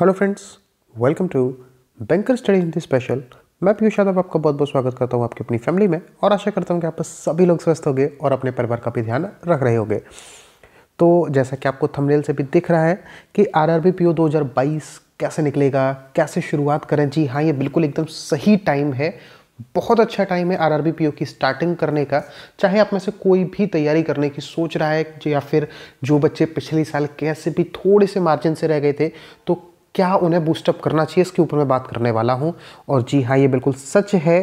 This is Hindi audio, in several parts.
hello friends welcome to banker study Hindi special मैं पीयूष यादव आपका बहुत बहुत स्वागत करता हूँ आपकी अपनी फैमिली में और आशा करता हूँ कि आप सभी लोग स्वस्थ होंगे और अपने परिवार का भी ध्यान रख रहे होंगे तो जैसा कि आपको थंबनेल से भी दिख रहा है कि R R B P O दो हज़ार बाईस कैसे निकलेगा कैसे शुरुआत करें जी हाँ ये बिल्कुल एकदम सही टाइम है बहुत अच्छा टाइम है आर आर की स्टार्टिंग करने का चाहे आप में से कोई भी तैयारी करने की सोच रहा है या फिर जो बच्चे पिछले साल कैसे भी थोड़े से मार्जिन से रह गए थे तो क्या उन्हें बूस्टअप करना चाहिए इसके ऊपर मैं बात करने वाला हूँ और जी हाँ ये बिल्कुल सच है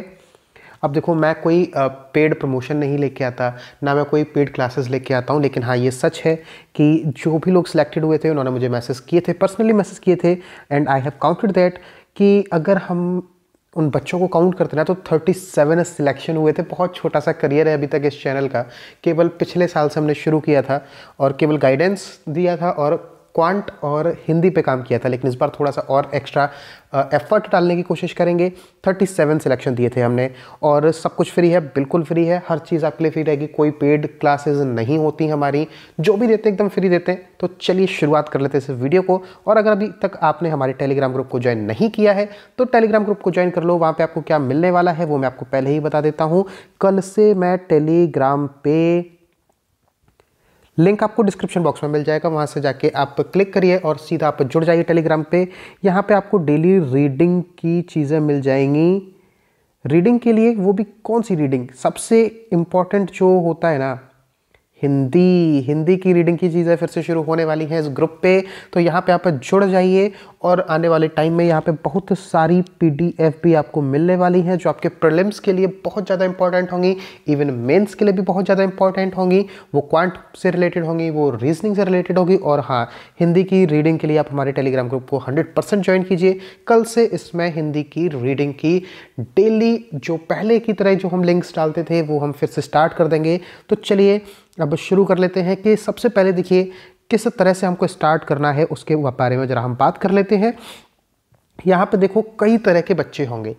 अब देखो मैं कोई पेड प्रमोशन नहीं लेके आता ना मैं कोई पेड क्लासेस लेके आता हूँ लेकिन हाँ ये सच है कि जो भी लोग सिलेक्टेड हुए थे उन्होंने मुझे मैसेज किए थे पर्सनली मैसेज किए थे and I have counted that कि अगर हम उन बच्चों को काउंट करते ना तो 37 सिलेक्शन हुए थे बहुत छोटा सा करियर है अभी तक इस चैनल का केवल पिछले साल से हमने शुरू किया था और केवल गाइडेंस दिया था और क्वांट और हिंदी पे काम किया था लेकिन इस बार थोड़ा सा और एक्स्ट्रा एफर्ट uh, डालने की कोशिश करेंगे 37 सिलेक्शन दिए थे हमने और सब कुछ फ्री है बिल्कुल फ्री है हर चीज़ आपके लिए फ्री रहेगी कोई पेड क्लासेस नहीं होती हमारी जो भी देते हैं एकदम फ्री देते हैं तो चलिए शुरुआत कर लेते हैं इस वीडियो को और अगर अभी तक आपने हमारे टेलीग्राम ग्रुप को ज्वाइन नहीं किया है तो टेलीग्राम ग्रुप को ज्वाइन कर लो वहाँ पर आपको क्या मिलने वाला है वो मैं आपको पहले ही बता देता हूँ कल से मैं टेलीग्राम पे लिंक आपको डिस्क्रिप्शन बॉक्स में मिल जाएगा वहाँ से जाके आप क्लिक करिए और सीधा आप जुड़ जाइए टेलीग्राम पे यहाँ पे आपको डेली रीडिंग की चीज़ें मिल जाएंगी रीडिंग के लिए वो भी कौन सी रीडिंग सबसे इम्पॉर्टेंट जो होता है ना हिंदी हिंदी की रीडिंग की चीज़ें फिर से शुरू होने वाली हैं इस ग्रुप पे तो यहाँ पे आप जुड़ जाइए और आने वाले टाइम में यहाँ पे बहुत सारी पीडीएफ भी आपको मिलने वाली हैं जो आपके प्रिलिम्स के लिए बहुत ज़्यादा इंपॉर्टेंट होंगी इवन मेंस के लिए भी बहुत ज़्यादा इंपॉर्टेंट होंगी वो क्वांट से रिलेटेड होंगी वो रीजनिंग से रिलेटेड होगी और हाँ हिंदी की रीडिंग के लिए आप हमारे टेलीग्राम ग्रुप को हंड्रेड परसेंट ज्वाइन कीजिए कल से इसमें हिंदी की रीडिंग की डेली जो पहले की तरह जो हम लिंक्स डालते थे वो हम फिर से स्टार्ट कर देंगे तो चलिए अब शुरू कर लेते हैं कि सबसे पहले देखिए किस तरह से हमको स्टार्ट करना है उसके बारे में ज़रा हम बात कर लेते हैं यहाँ पे देखो कई तरह के बच्चे होंगे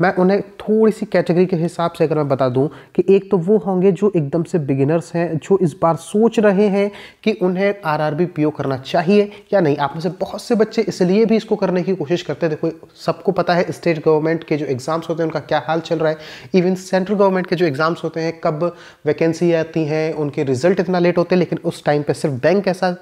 मैं उन्हें थोड़ी सी कैटेगरी के हिसाब से अगर मैं बता दूं कि एक तो वो होंगे जो एकदम से बिगिनर्स हैं जो इस बार सोच रहे हैं कि उन्हें आरआरबी पीओ करना चाहिए या नहीं आप में से बहुत से बच्चे इसलिए भी इसको करने की कोशिश करते हैं देखो सबको पता है स्टेट गवर्नमेंट के जो एग्ज़ाम्स होते हैं उनका क्या हाल चल रहा है इवन सेंट्रल गवर्नमेंट के जो एग्ज़ाम्स होते हैं कब वैकेंसी आती हैं उनके रिजल्ट इतना लेट होते हैं लेकिन उस टाइम पर सिर्फ बैंक ऐसा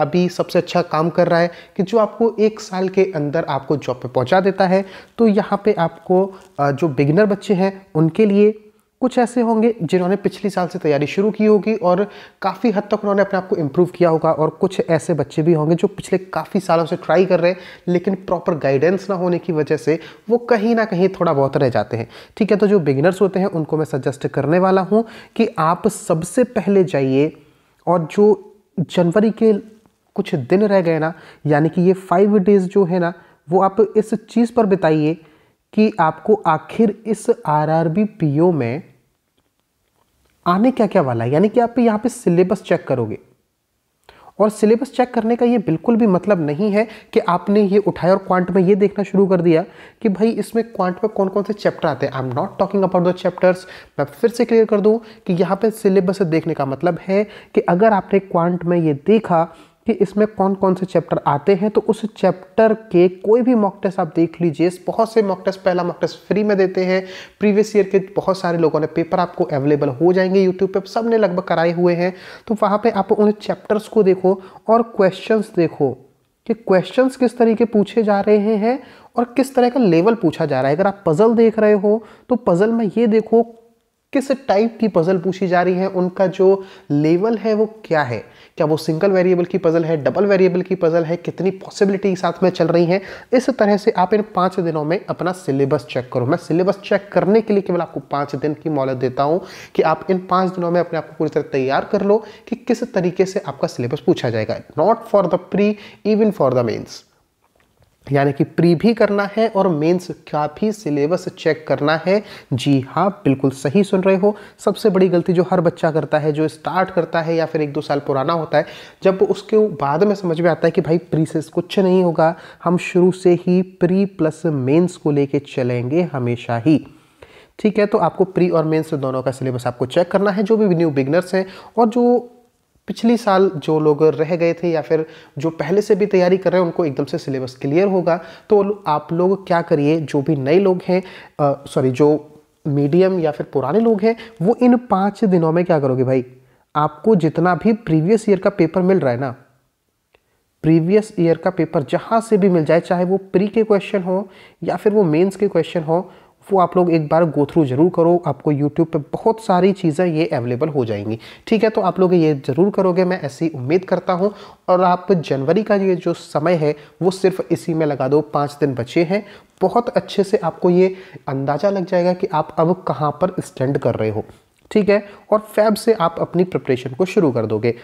अभी सबसे अच्छा काम कर रहा है कि जो आपको एक साल के अंदर आपको जॉब पर पहुँचा देता है तो यहाँ पर आपको जो बिगिनर बच्चे हैं उनके लिए कुछ ऐसे होंगे जिन्होंने पिछले साल से तैयारी शुरू की होगी और काफ़ी हद तक उन्होंने अपने आप को इम्प्रूव किया होगा और कुछ ऐसे बच्चे भी होंगे जो पिछले काफ़ी सालों से ट्राई कर रहे हैं लेकिन प्रॉपर गाइडेंस ना होने की वजह से वो कहीं ना कहीं थोड़ा बहुत रह जाते हैं ठीक है तो जो बिगिनर्स होते हैं उनको मैं सजेस्ट करने वाला हूँ कि आप सबसे पहले जाइए और जो जनवरी के कुछ दिन रह गए ना यानी कि ये फाइव डेज़ जो है ना वो आप इस चीज़ पर बिताइए कि आपको आखिर इस R R B P O में आने क्या क्या वाला है यानी कि आप यहाँ पे सिलेबस चेक करोगे और सिलेबस चेक करने का ये बिल्कुल भी मतलब नहीं है कि आपने ये उठाया और क्वांट में ये देखना शुरू कर दिया कि भाई इसमें क्वांट में कौन कौन से चैप्टर आते हैं I am not talking about the chapters मैं फिर से क्लियर कर दूँ कि यहाँ पर सिलेबस देखने का मतलब है कि अगर आपने क्वांट में ये देखा कि इसमें कौन कौन से चैप्टर आते हैं तो उस चैप्टर के कोई भी मॉक टेस्ट आप देख लीजिए बहुत से मॉक टेस्ट पहला मॉक टेस्ट फ्री में देते हैं प्रीवियस ईयर के बहुत सारे लोगों ने पेपर आपको अवेलेबल हो जाएंगे यूट्यूब पे सब ने लगभग कराए हुए हैं तो वहाँ पे आप उन चैप्टर्स को देखो और क्वेश्चन देखो कि क्वेश्चन किस तरीके पूछे जा रहे हैं और किस तरह का लेवल पूछा जा रहा है अगर आप पज़ल देख रहे हो तो पज़ल में ये देखो किस टाइप की पजल पूछी जा रही है उनका जो लेवल है वो क्या है क्या वो सिंगल वेरिएबल की पजल है डबल वेरिएबल की पजल है कितनी पॉसिबिलिटी साथ में चल रही है इस तरह से आप इन पाँच दिनों में अपना सिलेबस चेक करो मैं सिलेबस चेक करने के लिए केवल आपको पाँच दिन की मोहलत देता हूँ कि आप इन पाँच दिनों में अपने आप को पूरी तरह तैयार कर लो कि किस तरीके से आपका सिलेबस पूछा जाएगा not for the pre even for the mains यानी कि प्री भी करना है और मेंस का भी सिलेबस चेक करना है जी हाँ बिल्कुल सही सुन रहे हो सबसे बड़ी गलती जो हर बच्चा करता है जो स्टार्ट करता है या फिर एक दो साल पुराना होता है जब उसके बाद में समझ में आता है कि भाई प्री से कुछ नहीं होगा हम शुरू से ही प्री प्लस मेंस को लेके चलेंगे हमेशा ही ठीक है तो आपको प्री और मेंस दोनों का सिलेबस आपको चेक करना है जो भी न्यू बिगनर्स हैं और जो पिछले साल जो लोग रह गए थे या फिर जो पहले से भी तैयारी कर रहे हैं उनको एकदम से सिलेबस क्लियर होगा तो आप लोग क्या करिए जो भी नए लोग हैं सॉरी जो मीडियम या फिर पुराने लोग हैं वो इन पाँच दिनों में क्या करोगे भाई आपको जितना भी प्रीवियस ईयर का पेपर मिल रहा है ना प्रीवियस ईयर का पेपर जहाँ से भी मिल जाए चाहे वो प्री के क्वेश्चन हो या फिर वो मेंस के क्वेश्चन हो वो आप लोग एक बार गो थ्रू जरूर करो आपको यूट्यूब पे बहुत सारी चीज़ें ये अवेलेबल हो जाएंगी ठीक है तो आप लोग ये ज़रूर करोगे मैं ऐसी उम्मीद करता हूँ और आप जनवरी का ये जो समय है वो सिर्फ इसी में लगा दो पाँच दिन बचे हैं बहुत अच्छे से आपको ये अंदाज़ा लग जाएगा कि आप अब कहाँ पर स्टैंड कर रहे हो ठीक है और फैब से आप अपनी प्रिपरेशन को शुरू कर दोगे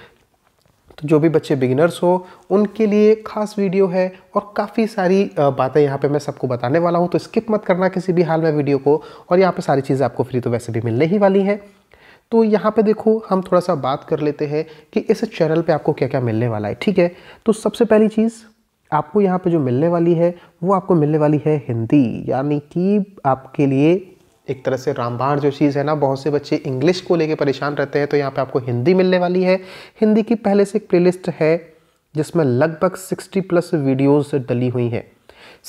तो जो भी बच्चे बिगिनर्स हो उनके लिए खास वीडियो है और काफ़ी सारी बातें यहाँ पे मैं सबको बताने वाला हूँ तो स्किप मत करना किसी भी हाल में वीडियो को और यहाँ पे सारी चीज़ें आपको फ्री तो वैसे भी मिलने ही वाली हैं तो यहाँ पे देखो हम थोड़ा सा बात कर लेते हैं कि इस चैनल पर आपको क्या क्या मिलने वाला है ठीक है तो सबसे पहली चीज़ आपको यहाँ पे जो मिलने वाली है वो आपको मिलने वाली है हिंदी यानी कि आपके लिए एक तरह से रामबाण जो चीज़ है ना बहुत से बच्चे इंग्लिश को लेके परेशान रहते हैं तो यहाँ पे आपको हिंदी मिलने वाली है हिंदी की पहले से एक प्लेलिस्ट है जिसमें लगभग 60 प्लस वीडियोस डली हुई हैं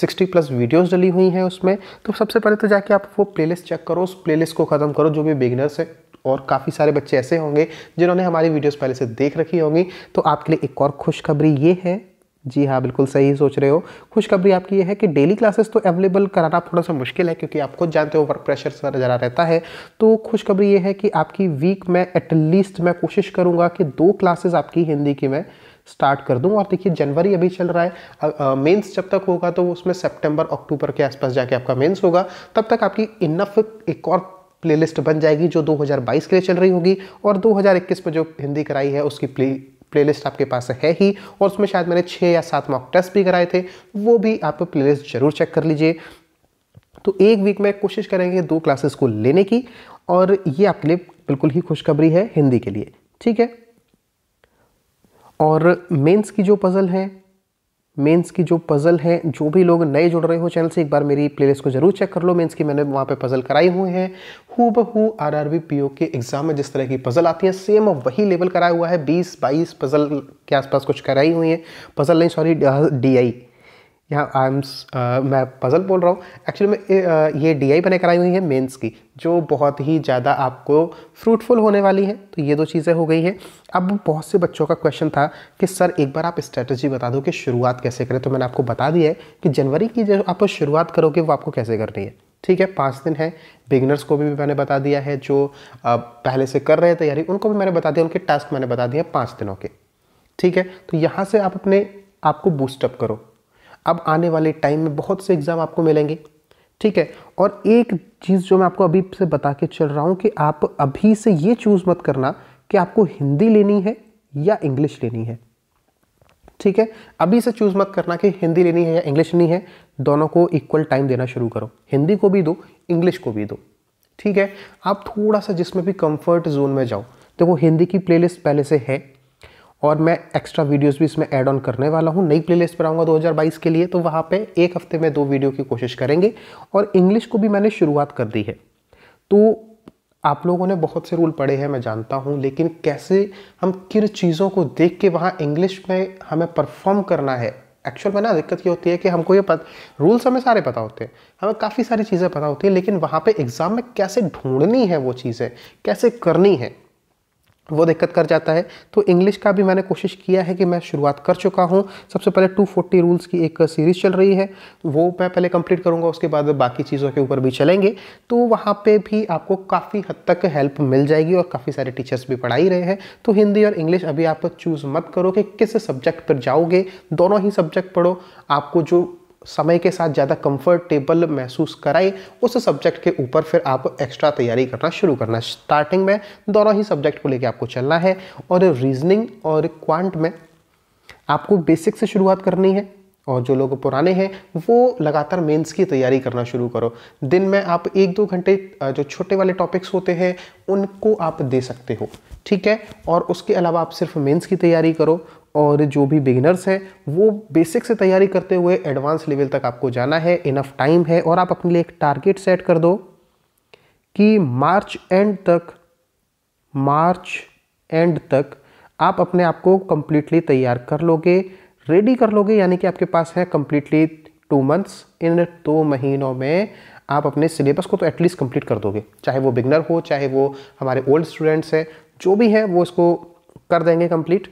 60 प्लस वीडियोस डली हुई हैं उसमें तो सबसे पहले तो जाके आप वो प्लेलिस्ट चेक करो उस प्ले को ख़त्म करो जो भी बिगनर्स है और काफ़ी सारे बच्चे ऐसे होंगे जिन्होंने हमारी वीडियोस पहले से देख रखी होंगी तो आपके लिए एक और खुशखबरी ये है जी हाँ बिल्कुल सही सोच रहे हो खुशखबरी आपकी ये है कि डेली क्लासेस तो अवेलेबल कराना थोड़ा सा मुश्किल है क्योंकि आप खुद जानते हो वर्क प्रेशर सारा ज़रा रहता है तो खुशखबरी ये है कि आपकी वीक में एटलीस्ट मैं कोशिश करूँगा कि दो क्लासेस आपकी हिंदी की मैं स्टार्ट कर दूँ और देखिए जनवरी अभी चल रहा है मेंस जब तक होगा तो उसमें सेप्टेम्बर अक्टूबर के आसपास जाके आपका मेन्स होगा तब तक आपकी इनफ एक और प्लेलिस्ट बन जाएगी जो 2022 के लिए चल रही होगी और 2021 में जो हिंदी कराई है उसकी प्ले प्लेलिस्ट आपके पास है ही और उसमें शायद मैंने छः या सात मॉक टेस्ट भी कराए थे वो भी आप प्लेलिस्ट ज़रूर चेक कर लीजिए तो एक वीक में कोशिश करेंगे दो क्लासेस को लेने की और ये आपके लिए बिल्कुल ही खुशखबरी है हिंदी के लिए ठीक है और मेंस की जो पज़ल है मेंस की जो पज़ल हैं जो भी लोग नए जुड़ रहे हो चैनल से एक बार मेरी प्लेलिस्ट को जरूर चेक कर लो मेंस की मैंने वहाँ पे पज़ल कराई हुए हैं हु बहू R R B P O के एग्ज़ाम में जिस तरह की पज़ल आती है सेम वही लेवल कराया हुआ है बीस बाईस पज़ल के आसपास कुछ कराई हुई हैं पज़ल नहीं सॉरी डी आई यहाँ आई एम्स मैं पज़ल बोल रहा हूँ एक्चुअली मैं uh, ये डी आई मैंने कराई हुई है मेंस की जो बहुत ही ज़्यादा आपको फ्रूटफुल होने वाली है तो ये दो चीज़ें हो गई हैं अब बहुत से बच्चों का क्वेश्चन था कि सर एक बार आप स्ट्रेटजी बता दो कि शुरुआत कैसे करें तो मैंने आपको बता दिया है कि जनवरी की जो आप शुरुआत करोगे वो आपको कैसे करनी है ठीक है पाँच दिन है बिगनर्स को भी मैंने बता दिया है जो पहले से कर रहे हैं तैयारी उनको भी मैंने बता दिया उनके टास्क मैंने बता दिए पाँच दिनों के ठीक है तो यहाँ से आप अपने आपको बूस्टअप करो अब आने वाले टाइम में बहुत से एग्ज़ाम आपको मिलेंगे ठीक है और एक चीज़ जो मैं आपको अभी से बता के चल रहा हूँ कि आप अभी से ये चूज़ मत करना कि आपको हिंदी लेनी है या इंग्लिश लेनी है ठीक है अभी से चूज़ मत करना कि हिंदी लेनी है या इंग्लिश लेनी है दोनों को इक्वल टाइम देना शुरू करो हिंदी को भी दो इंग्लिश को भी दो ठीक है आप थोड़ा सा जिसमें भी कंफर्ट जोन में जाओ देखो हिंदी की प्लेलिस्ट पहले से है और मैं एक्स्ट्रा वीडियोस भी इसमें ऐड ऑन करने वाला हूँ नई प्लेलिस्ट आऊँगा 2022 के लिए तो वहाँ पे एक हफ्ते में दो वीडियो की कोशिश करेंगे और इंग्लिश को भी मैंने शुरुआत कर दी है तो आप लोगों ने बहुत से रूल पढ़े हैं मैं जानता हूँ लेकिन कैसे हम किन चीज़ों को देख के वहाँ इंग्लिश में हमें परफॉर्म करना है एक्चुअल में ना दिक्कत ये होती है कि हमको ये पता रूल्स हमें सारे पता होते हैं हमें काफ़ी सारी चीज़ें पता होती हैं लेकिन वहाँ पे एग्ज़ाम में कैसे ढूंढनी है वो चीज़ें कैसे करनी है वो दिक्कत कर जाता है तो इंग्लिश का भी मैंने कोशिश किया है कि मैं शुरुआत कर चुका हूँ सबसे पहले 240 रूल्स की एक सीरीज़ चल रही है वो मैं पहले कंप्लीट करूँगा उसके बाद बाकी चीज़ों के ऊपर भी चलेंगे तो वहाँ पे भी आपको काफ़ी हद तक हेल्प मिल जाएगी और काफ़ी सारे टीचर्स भी पढ़ा ही रहे हैं तो हिंदी और इंग्लिश अभी आप चूज़ मत करो कि किस सब्जेक्ट पर जाओगे दोनों ही सब्जेक्ट पढ़ो आपको जो समय के साथ ज़्यादा कंफर्टेबल महसूस कराए उस सब्जेक्ट के ऊपर फिर आप एक्स्ट्रा तैयारी करना शुरू करना स्टार्टिंग में दोनों ही सब्जेक्ट को लेकर आपको चलना है और रीजनिंग और क्वांट में आपको बेसिक से शुरुआत करनी है और जो लोग पुराने हैं वो लगातार मेंस की तैयारी करना शुरू करो दिन में आप एक दो घंटे जो छोटे वाले टॉपिक्स होते हैं उनको आप दे सकते हो ठीक है और उसके अलावा आप सिर्फ मेंस की तैयारी करो और जो भी बिगिनर्स हैं वो बेसिक से तैयारी करते हुए एडवांस लेवल तक आपको जाना है इनफ टाइम है और आप अपने लिए एक टारगेट सेट कर दो कि मार्च एंड तक मार्च एंड तक आप अपने आप को कम्प्लीटली तैयार कर लोगे रेडी कर लोगे यानी कि आपके पास है कम्प्लीटली टू मंथ्स इन दो महीनों में आप अपने सिलेबस को तो एटलीस्ट कंप्लीट कर दोगे चाहे वो बिगनर हो चाहे वो हमारे ओल्ड स्टूडेंट्स हैं जो भी हैं वो इसको कर देंगे कंप्लीट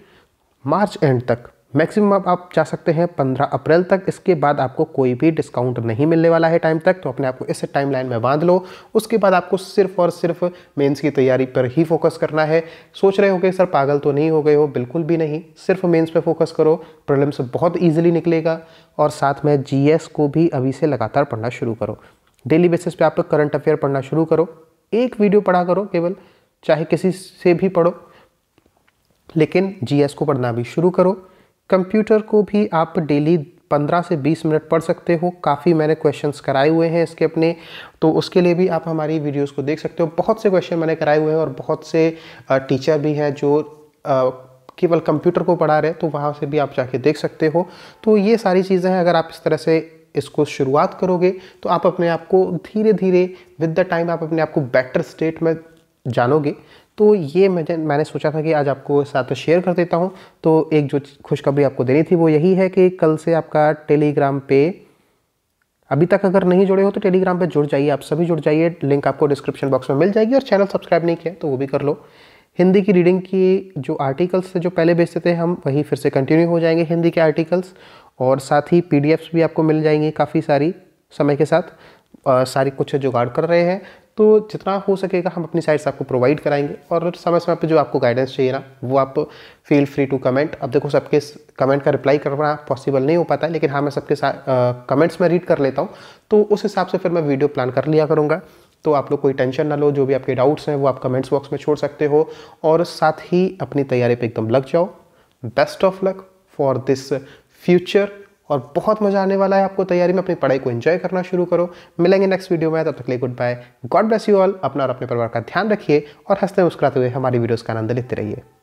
मार्च एंड तक मैक्सिमम आप जा सकते हैं 15 अप्रैल तक इसके बाद आपको कोई भी डिस्काउंट नहीं मिलने वाला है टाइम तक तो अपने आप को इस टाइम लाइन में बांध लो उसके बाद आपको सिर्फ और सिर्फ मेंस की तैयारी पर ही फोकस करना है सोच रहे हो कि सर पागल तो नहीं हो गए हो बिल्कुल भी नहीं सिर्फ मेंस पे फोकस करो प्रॉब्लम्स बहुत ईजिली निकलेगा और साथ में जी को भी अभी से लगातार पढ़ना शुरू करो डेली बेसिस पर आप करंट अफेयर पढ़ना शुरू करो एक वीडियो पढ़ा करो केवल चाहे किसी से भी पढ़ो लेकिन जीएस को पढ़ना भी शुरू करो कंप्यूटर को भी आप डेली 15 से 20 मिनट पढ़ सकते हो काफ़ी मैंने क्वेश्चंस कराए हुए हैं इसके अपने तो उसके लिए भी आप हमारी वीडियोस को देख सकते हो बहुत से क्वेश्चन मैंने कराए हुए हैं और बहुत से टीचर भी हैं जो केवल कंप्यूटर को पढ़ा रहे तो वहाँ से भी आप जाके देख सकते हो तो ये सारी चीज़ें हैं अगर आप इस तरह से इसको शुरुआत करोगे तो आप अपने आप को धीरे धीरे विद द टाइम आप अपने आप को बेटर स्टेट में जानोगे तो ये मैं मैंने सोचा था कि आज आपको साथ शेयर कर देता हूँ तो एक जो खुशखबरी आपको देनी थी वो यही है कि कल से आपका टेलीग्राम पे अभी तक अगर नहीं जुड़े हो तो टेलीग्राम पे जुड़ जाइए आप सभी जुड़ जाइए लिंक आपको डिस्क्रिप्शन बॉक्स में मिल जाएगी और चैनल सब्सक्राइब नहीं किया तो वो भी कर लो हिंदी की रीडिंग की जो आर्टिकल्स थे जो पहले बेचते थे हम वही फिर से कंटिन्यू हो जाएंगे हिंदी के आर्टिकल्स और साथ ही पी भी आपको मिल जाएंगे काफ़ी सारी समय के साथ सारी कुछ जुगाड़ कर रहे हैं तो जितना हो सकेगा हम अपनी साइड से आपको प्रोवाइड कराएंगे और समय समय पर जो आपको गाइडेंस चाहिए ना वो आप फील फ्री टू कमेंट अब देखो सबके कमेंट का रिप्लाई करना पॉसिबल नहीं हो पाता है लेकिन हाँ मैं सबके कमेंट्स में रीड कर लेता हूँ तो उस हिसाब से फिर मैं वीडियो प्लान कर लिया करूँगा तो आप लोग कोई टेंशन ना लो जो भी आपके डाउट्स हैं वो आप कमेंट्स बॉक्स में छोड़ सकते हो और साथ ही अपनी तैयारी पर एकदम लग जाओ best of luck for this future और बहुत मज़ा आने वाला है आपको तैयारी में अपनी पढ़ाई को एंजॉय करना शुरू करो मिलेंगे नेक्स्ट वीडियो में तब तक लिए good bye God bless you all अपना और अपने परिवार का ध्यान रखिए और हंसते मुस्कुराते हुए हमारी वीडियोज़ का आनंद लेते रहिए